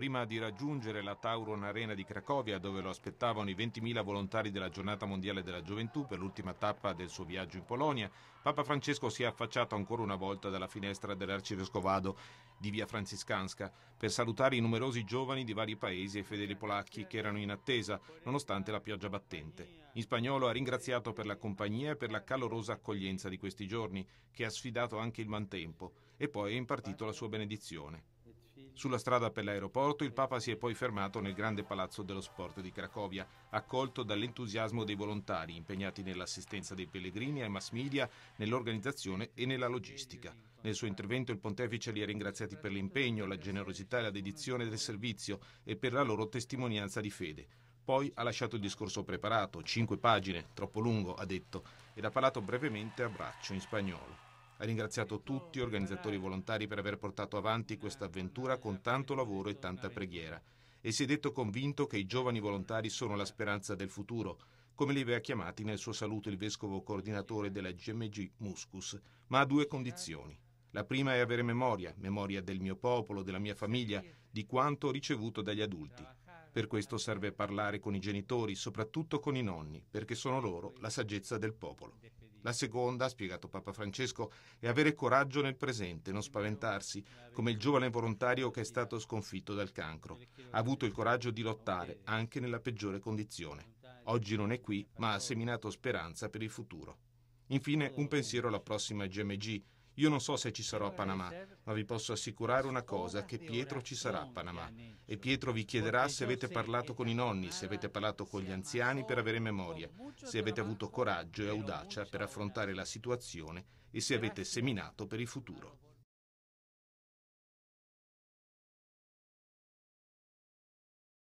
prima di raggiungere la Tauron Arena di Cracovia, dove lo aspettavano i 20.000 volontari della Giornata Mondiale della Gioventù per l'ultima tappa del suo viaggio in Polonia, Papa Francesco si è affacciato ancora una volta dalla finestra dell'arcivescovado di via Franciscanska per salutare i numerosi giovani di vari paesi e fedeli polacchi che erano in attesa, nonostante la pioggia battente. In spagnolo ha ringraziato per la compagnia e per la calorosa accoglienza di questi giorni, che ha sfidato anche il mantempo, e poi ha impartito la sua benedizione. Sulla strada per l'aeroporto il Papa si è poi fermato nel grande palazzo dello sport di Cracovia, accolto dall'entusiasmo dei volontari impegnati nell'assistenza dei pellegrini, ai mass media, nell'organizzazione e nella logistica. Nel suo intervento il pontefice li ha ringraziati per l'impegno, la generosità e la dedizione del servizio e per la loro testimonianza di fede. Poi ha lasciato il discorso preparato, cinque pagine, troppo lungo, ha detto, ed ha parlato brevemente a braccio in spagnolo. Ha ringraziato tutti gli organizzatori volontari per aver portato avanti questa avventura con tanto lavoro e tanta preghiera e si è detto convinto che i giovani volontari sono la speranza del futuro, come li aveva chiamati nel suo saluto il vescovo coordinatore della GMG Muscus, ma a due condizioni. La prima è avere memoria, memoria del mio popolo, della mia famiglia, di quanto ho ricevuto dagli adulti. Per questo serve parlare con i genitori, soprattutto con i nonni, perché sono loro la saggezza del popolo. La seconda, ha spiegato Papa Francesco, è avere coraggio nel presente, non spaventarsi, come il giovane volontario che è stato sconfitto dal cancro. Ha avuto il coraggio di lottare, anche nella peggiore condizione. Oggi non è qui, ma ha seminato speranza per il futuro. Infine, un pensiero alla prossima GMG io non so se ci sarò a Panama, ma vi posso assicurare una cosa, che Pietro ci sarà a Panama. E Pietro vi chiederà se avete parlato con i nonni, se avete parlato con gli anziani per avere memoria, se avete avuto coraggio e audacia per affrontare la situazione e se avete seminato per il futuro.